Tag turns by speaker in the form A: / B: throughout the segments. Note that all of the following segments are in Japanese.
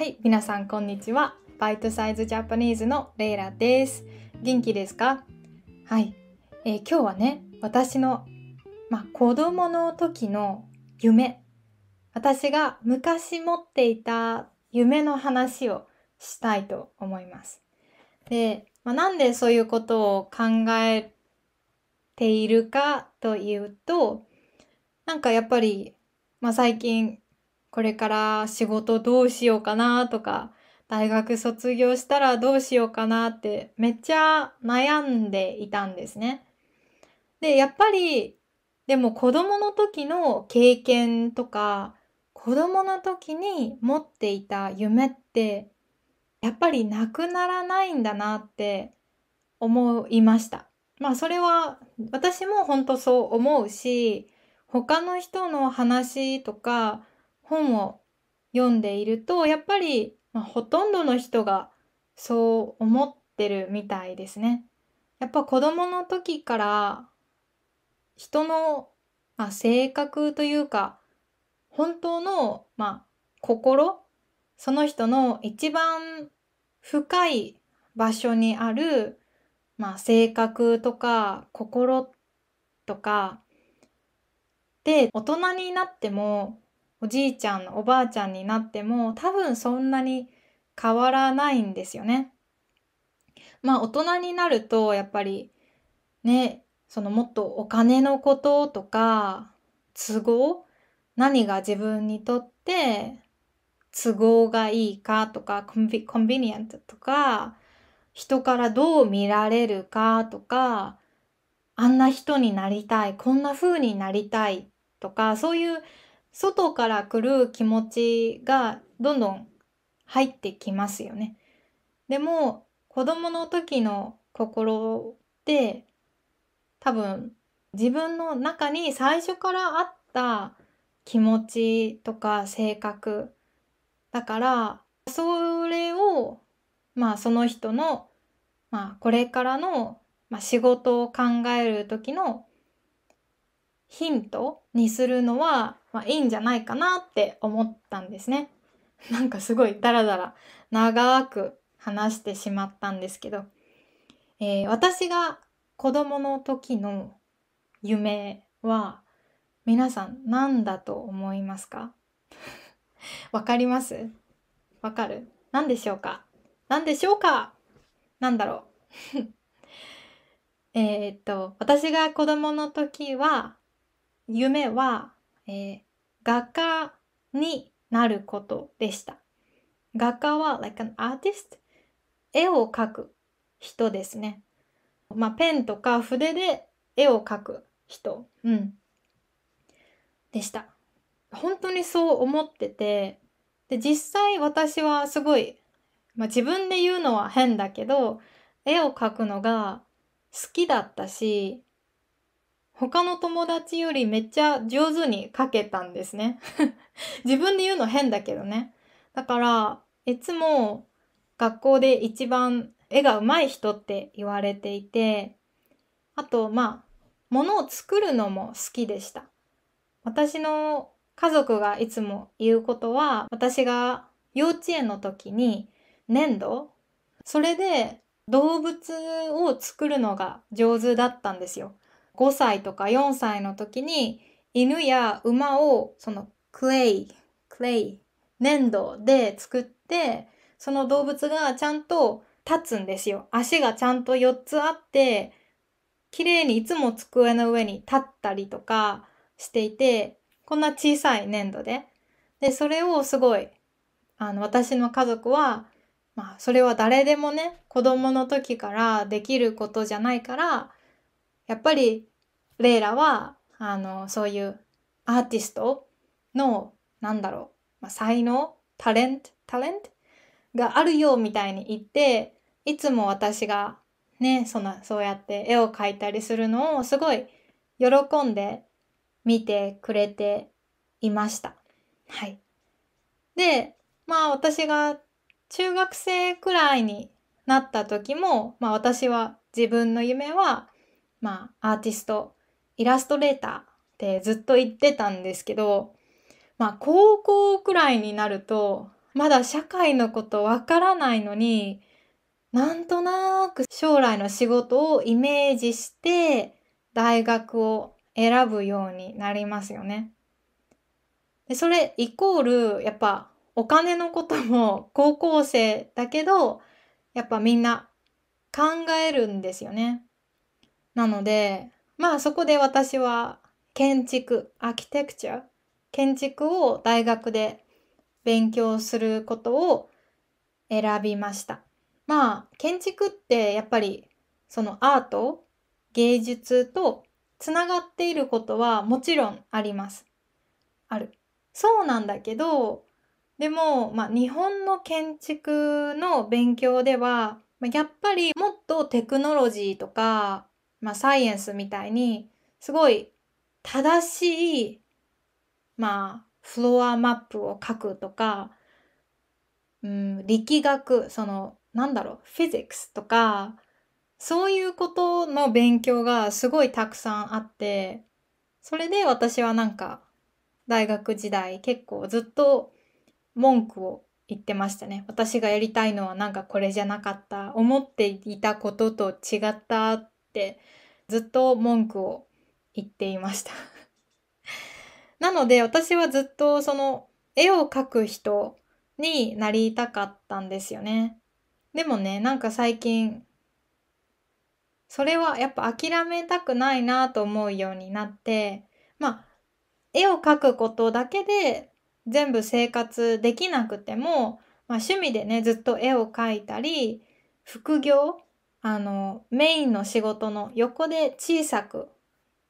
A: はい、皆さんこんにちは。バイトサイズジャパニーズのレイラです。元気ですかはい、えー、今日はね、私の、ま子供の時の夢、私が昔持っていた夢の話をしたいと思います。で、まなんでそういうことを考えているかというと、なんかやっぱり、ま最近これから仕事どうしようかなとか、大学卒業したらどうしようかなってめっちゃ悩んでいたんですね。で、やっぱり、でも子供の時の経験とか、子供の時に持っていた夢って、やっぱりなくならないんだなって思いました。まあそれは私も本当そう思うし、他の人の話とか、本を読んでいるとやっぱり、まあ、ほとんどの人がそう思ってるみたいですね。やっぱ子供の時から人の、まあ、性格というか本当の、まあ、心その人の一番深い場所にある、まあ、性格とか心とかで大人になってもおじいちゃんおばあちゃんになっても多分そんなに変わらないんですよね。まあ大人になるとやっぱりねそのもっとお金のこととか都合何が自分にとって都合がいいかとかコンビコンビニエントとか人からどう見られるかとかあんな人になりたいこんな風になりたいとかそういう外から来る気持ちがどんどん入ってきますよね。でも子供の時の心って多分自分の中に最初からあった気持ちとか性格だからそれをまあその人の、まあ、これからの、まあ、仕事を考える時のヒントにするのは、まあ、いいんじゃないかなって思ったんですね。なんかすごいダラダラ長く話してしまったんですけど、えー、私が子供の時の夢は皆さん何だと思いますか わかりますわかる何でしょうか何でしょうか何だろう えっと私が子供の時は夢は、えー、画家になることでした。画家は、like an artist、絵を描く人ですね。まあ、ペンとか筆で絵を描く人、うん、でした。本当にそう思ってて、で、実際私はすごい、まあ、自分で言うのは変だけど、絵を描くのが好きだったし、他の友達よりめっちゃ上手に書けたんですね。自分で言うの変だけどね。だから、いつも学校で一番絵が上手い人って言われていて、あと、まあ、物を作るのも好きでした。私の家族がいつも言うことは、私が幼稚園の時に粘土、それで動物を作るのが上手だったんですよ。5歳とか4歳の時に犬や馬をそのクレイクレイ粘土で作ってその動物がちゃんと立つんですよ足がちゃんと4つあって綺麗にいつも机の上に立ったりとかしていてこんな小さい粘土ででそれをすごいあの私の家族は、まあ、それは誰でもね子供の時からできることじゃないからやっぱりレイラは、あの、そういうアーティストの、なんだろう、まあ、才能タレントタレントがあるよみたいに言って、いつも私がね、そなそうやって絵を描いたりするのをすごい喜んで見てくれていました。はい。で、まあ私が中学生くらいになった時も、まあ私は自分の夢は、まあアーティストイラストレーターってずっと言ってたんですけど、まあ高校くらいになると、まだ社会のことわからないのに、なんとなく将来の仕事をイメージして大学を選ぶようになりますよね。でそれイコールやっぱお金のことも 高校生だけどやっぱみんな考えるんですよね。なのでまあそこで私は建築、アーキテクチャ、建築を大学で勉強することを選びました。まあ建築ってやっぱりそのアート、芸術とつながっていることはもちろんあります。ある。そうなんだけど、でも、まあ、日本の建築の勉強では、まあ、やっぱりもっとテクノロジーとかまあ、サイエンスみたいにすごい正しい、まあ、フロアマップを書くとか、うん、力学そのなんだろうフィジックスとかそういうことの勉強がすごいたくさんあってそれで私はなんか大学時代結構ずっと文句を言ってましたね私がやりたいのはなんかこれじゃなかった思っていたことと違ったってずっと文句を言っていました なので私はずっとその絵を描く人になりたかったんですよね。でもね、なんか最近、それはやっぱ諦めたくないなと思うようになって、まあ、絵を描くことだけで全部生活できなくても、まあ、趣味でね、ずっと絵を描いたり、副業あの、メインの仕事の横で小さく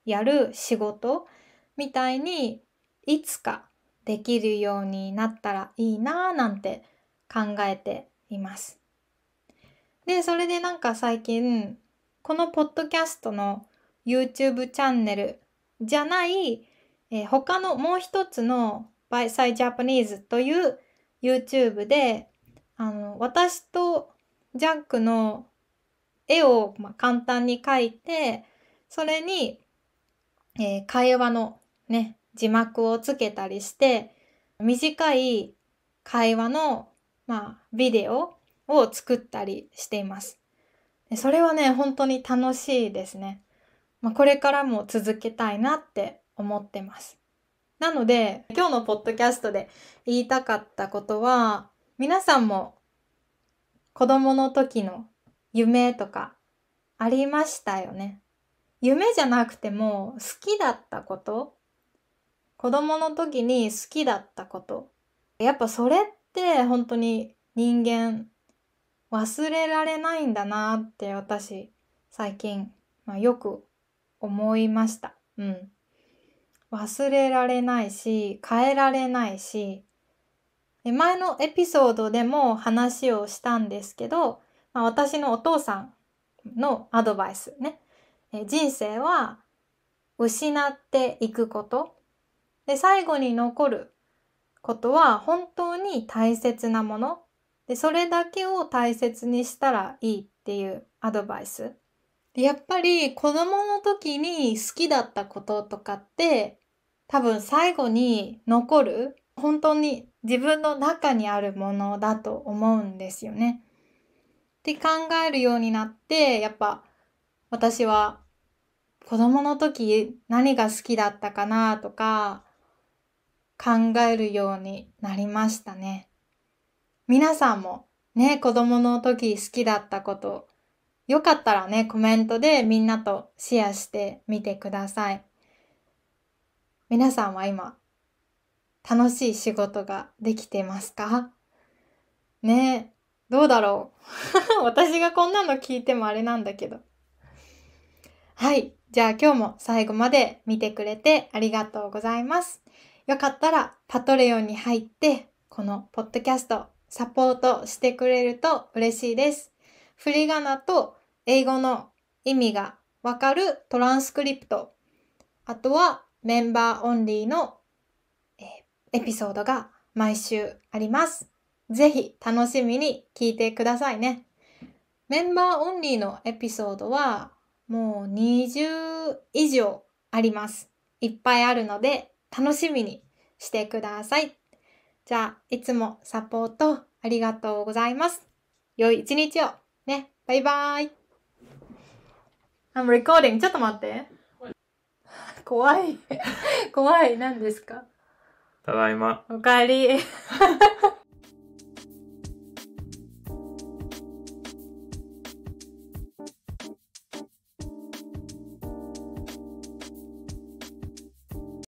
A: やる仕事みたいにいつかできるようになったらいいなぁなんて考えています。で、それでなんか最近、このポッドキャストの YouTube チャンネルじゃない、えー、他のもう一つの By Side Japanese という YouTube で、あの、私とジャックの絵をま簡単に描いて、それに、えー、会話のね、字幕をつけたりして、短い会話の、まあ、ビデオを作ったりしています。それはね、本当に楽しいですね。まあ、これからも続けたいなって思ってます。なので、今日のポッドキャストで言いたかったことは、皆さんも子供の時の夢とかありましたよね。夢じゃなくても好きだったこと子供の時に好きだったことやっぱそれって本当に人間忘れられないんだなって私最近、まあ、よく思いました。うん。忘れられないし変えられないし前のエピソードでも話をしたんですけどまあ、私のお父さんのアドバイスね。え人生は失っていくこと。で、最後に残ることは本当に大切なもの。で、それだけを大切にしたらいいっていうアドバイス。でやっぱり子供の時に好きだったこととかって多分最後に残る本当に自分の中にあるものだと思うんですよね。って考えるようになって、やっぱ私は子供の時何が好きだったかなとか考えるようになりましたね。皆さんもね、子供の時好きだったこと、よかったらね、コメントでみんなとシェアしてみてください。皆さんは今、楽しい仕事ができてますかねどうだろう 私がこんなの聞いてもあれなんだけど。はい。じゃあ今日も最後まで見てくれてありがとうございます。よかったらパトレオンに入ってこのポッドキャストサポートしてくれると嬉しいです。振り仮名と英語の意味がわかるトランスクリプト。あとはメンバーオンリーのエピソードが毎週あります。ぜひ楽しみに聞いてくださいね。メンバーオンリーのエピソードはもう20以上あります。いっぱいあるので楽しみにしてください。じゃあ、いつもサポートありがとうございます。良い一日を。ね。バイバーイ。I'm recording. ちょっと待って。怖い。怖い。何ですかただいま。おかえり。